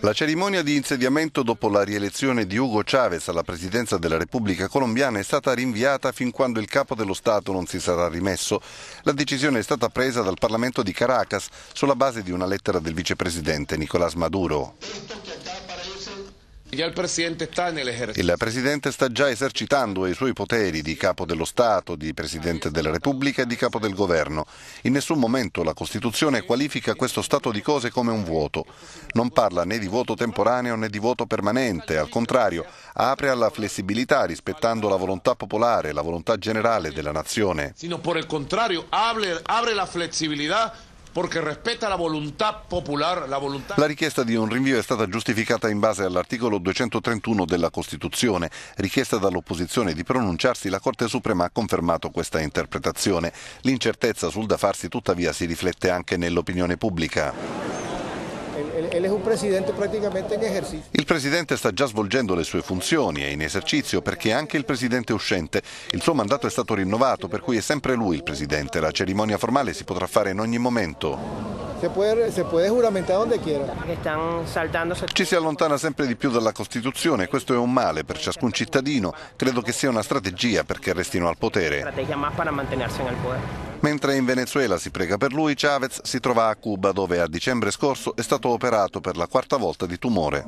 La cerimonia di insediamento dopo la rielezione di Hugo Chavez alla presidenza della Repubblica colombiana è stata rinviata fin quando il capo dello Stato non si sarà rimesso. La decisione è stata presa dal Parlamento di Caracas sulla base di una lettera del vicepresidente Nicolás Maduro. Il Presidente sta già esercitando i suoi poteri di capo dello Stato, di Presidente della Repubblica e di capo del Governo. In nessun momento la Costituzione qualifica questo stato di cose come un vuoto. Non parla né di vuoto temporaneo né di vuoto permanente, al contrario, apre alla flessibilità rispettando la volontà popolare, la volontà generale della nazione. Sino per il contrario, apre la flessibilità la richiesta di un rinvio è stata giustificata in base all'articolo 231 della Costituzione. Richiesta dall'opposizione di pronunciarsi, la Corte Suprema ha confermato questa interpretazione. L'incertezza sul da farsi tuttavia si riflette anche nell'opinione pubblica. Él es un presidente prácticamente en ejercicio. Il presidente sta già svolgendo le sue funzioni, è in esercizio perché anche il presidente uscente, il suo mandato è stato rinnovato, per cui è sempre lui il presidente. La cerimonia formale si potrà fare in ogni momento. Se puede, se puede juramentare donde quiera. Ci si allontana sempre di più dalla Costituzione, questo è un male per ciascun cittadino, credo che sia una strategia perché restino al potere. Strategia per mantenersi nel potere. Mentre in Venezuela si prega per lui, Chavez si trova a Cuba dove a dicembre scorso è stato operato per la quarta volta di tumore.